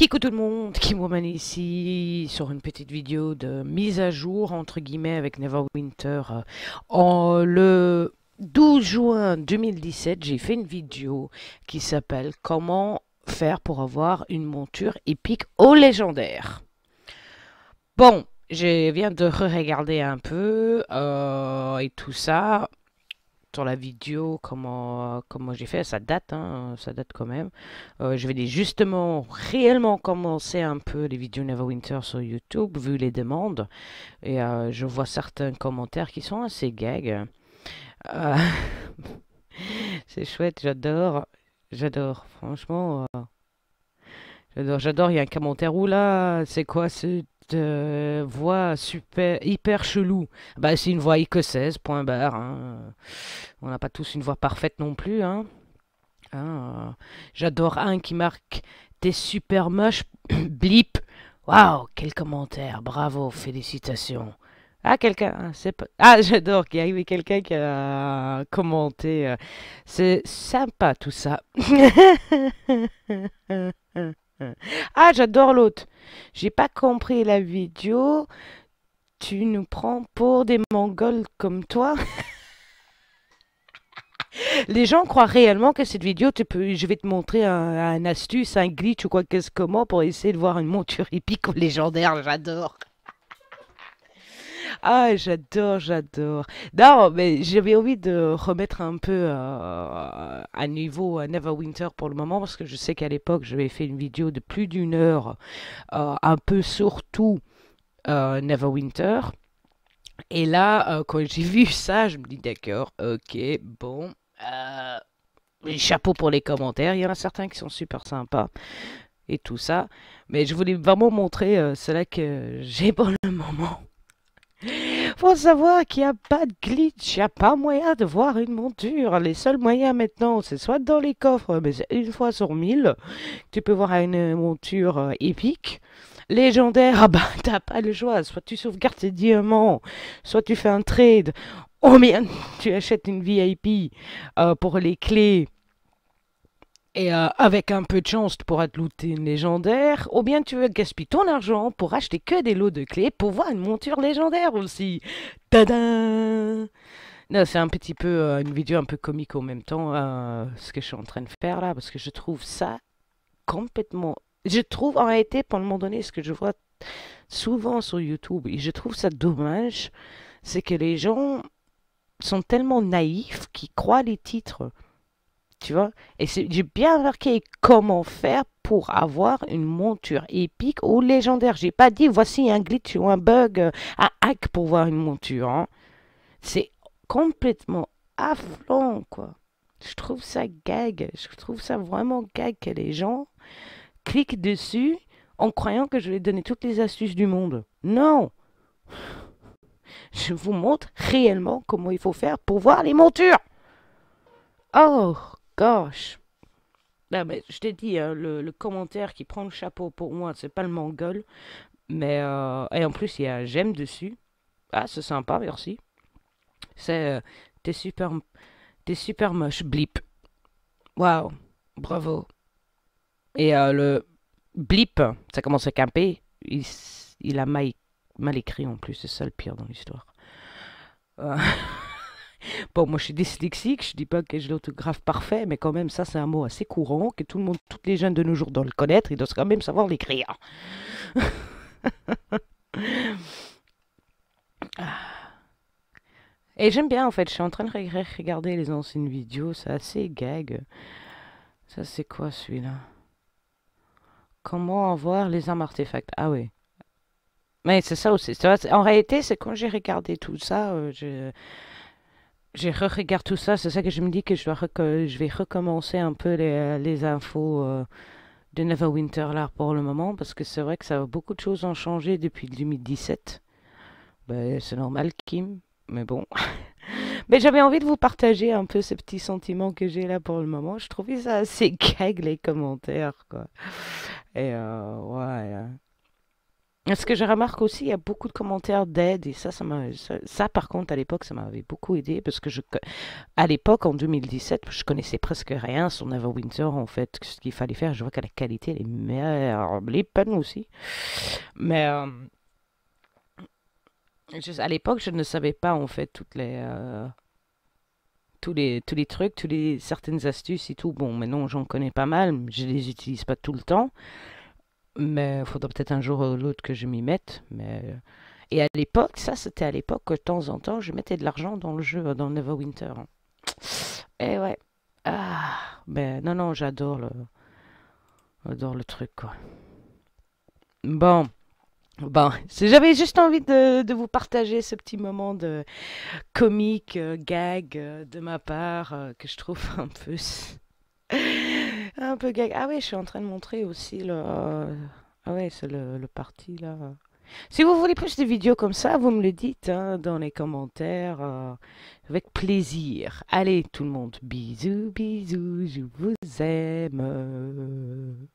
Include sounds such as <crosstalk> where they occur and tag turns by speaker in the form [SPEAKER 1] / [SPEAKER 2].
[SPEAKER 1] Coucou tout le monde, qui m'emmène ici sur une petite vidéo de mise à jour entre guillemets avec Neverwinter. Euh, en le 12 juin 2017, j'ai fait une vidéo qui s'appelle Comment faire pour avoir une monture épique au légendaire. Bon, je viens de re-regarder un peu euh, et tout ça sur la vidéo comment, comment j'ai fait, ça date, hein, ça date quand même. Euh, je vais justement réellement commencer un peu les vidéos Neverwinter sur YouTube, vu les demandes. Et euh, je vois certains commentaires qui sont assez gags. Euh, <laughs> c'est chouette, j'adore, j'adore, franchement. J'adore, j'adore, il y a un commentaire, là, c'est quoi ce euh, voix super, hyper chelou. Bah, c'est une voix écossaise, point barre. Hein. On n'a pas tous une voix parfaite non plus. Hein. hein euh, j'adore un qui marque T'es super moche, <coughs> blip. Waouh, quel commentaire, bravo, félicitations. Ah, quelqu'un, hein, c'est pas... Ah, <laughs> j'adore qu'il y ait quelqu'un qui a commenté. Euh, c'est sympa tout ça. <laughs> ah, j'adore l'autre. J'ai pas compris la vidéo. Tu nous prends pour des Mongols comme toi <laughs> les gens croient réellement que cette vidéo, tu je vais te montrer un, astuce, un glitch ou quoi que ce soit pour essayer de voir une monture épique ou légendaire. J'adore. Ah, j'adore, j'adore. Non, mais j'avais envie de remettre un peu euh, à niveau à Neverwinter pour le moment, parce que je sais qu'à l'époque, j'avais fait une vidéo de plus d'une heure, euh, un peu surtout euh, Neverwinter. Et là, quand j'ai vu ça, je me dis d'accord, ok, bon. chapeau pour les commentaires, il y en a certains qui sont super sympas et tout ça. Mais je voulais vraiment montrer cela que <laughs> j'ai pour le moment faut savoir qu'il n'y a pas de glitch, il n'y a pas moyen de voir une monture. Les seuls moyens maintenant, c'est soit dans les coffres, mais une fois sur mille, tu peux voir une monture euh, épique. Légendaire, ah bah <laughs> t'as pas le choix, soit tu sauvegardes tes diamants, soit tu fais un trade, oh bien, <laughs> tu achètes une VIP euh, pour les clés et euh, avec un peu de chance, tu pourras te looter une légendaire. Ou bien tu veux gaspiller ton argent pour acheter que des lots de clés pour voir une monture légendaire aussi. Tadam non, c'est un petit peu euh, une vidéo un peu comique en même temps, euh, ce que je suis en train de faire là, parce que je trouve ça complètement. Je trouve en réalité, pour le moment donné, ce que je vois souvent sur YouTube, et je trouve ça dommage, c'est que les gens sont tellement naïfs qu'ils croient les titres. Tu vois Et j'ai bien remarqué comment faire pour avoir une monture épique ou légendaire. J'ai pas dit voici un glitch ou un bug, euh, un hack pour voir une monture. Hein. C'est complètement afflant. quoi. Je trouve ça gag. Je trouve ça vraiment gag que les gens cliquent dessus en croyant que je vais donner toutes les astuces du monde. Non Je vous montre réellement comment il faut faire pour voir les montures. Oh, gosh. Là, mais je t'ai dit, hein, le, commentaire qui prend le chapeau pour moi, c'est pas le mongol. Mais, euh, et en plus, il y a j'aime dessus. Ah, c'est sympa, merci. C'est, euh, t'es super, t'es super moche, blip. Waouh, bravo. Et euh, le blip, ça commence à camper. Il, il a mal, mal écrit en plus, c'est ça le pire dans l'histoire. <laughs> <laughs> bon, moi je suis dyslexique, je dis pas que j'ai l'autographe parfait, mais quand même, ça c'est un mot assez courant, que tout le monde, toutes les jeunes de nos jours doivent le connaître, ils doivent quand même savoir l'écrire. <laughs> Ah. Et j'aime bien en fait, je suis en train de regarder les anciennes vidéos, c'est assez gag. Ça c'est quoi celui-là Comment avoir les armes artefacts Ah oui. Mais c'est ça aussi. En réalité, c'est quand j'ai regardé tout ça, euh, je je re-regarde tout ça, c'est ça que je me dis que je, je vais recommencer un peu les, euh, infos euh, de Neverwinter là pour le moment, parce que c'est vrai que ça, beaucoup de choses ont changé depuis 2017. Ben, c'est normal, Kim, mais bon. <laughs> mais j'avais envie de vous partager un peu ce petits sentiment que j'ai là pour le moment. Je trouvais ça assez <laughs> gag les commentaires, quoi. Et euh, ce que je remarque aussi, il y a beaucoup de commentaires d'aide et ça, ça, ça, par contre, à l'époque, ça m'avait beaucoup aidé parce que je, à l'époque, en 2017, je connaissais presque rien sur Neverwinter, en fait, ce qu'il fallait faire. Je vois que la qualité, elle est meilleure, les peines aussi. Mais euh, juste à l'époque, je ne savais pas, en fait, toutes les... Euh, tous les, tous les trucs, toutes les certaines astuces et tout. Bon, maintenant j'en connais pas mal, je les utilise pas tout le temps. Mais il faudra peut-être un jour ou l'autre que je m'y mette. Mais... Et à l'époque, ça c'était à l'époque que de temps en temps, je mettais de l'argent dans le jeu, dans Neverwinter. Et eh ouais. Ah, ben, non, non, j'adore le... truc, quoi. Bon. Bon, j'avais juste envie de, vous partager ce petit moment de comique, euh, gag euh, de ma part, euh, que je trouve <laughs> un peu un peu gag. Ah oui, je suis en train de montrer aussi le... Euh, ah ouais, c'est le, parti là. Si vous voulez plus de vidéos comme ça, vous me le dites hein, dans les commentaires. Euh, avec plaisir. Allez tout le monde, bisous, bisous, je vous aime.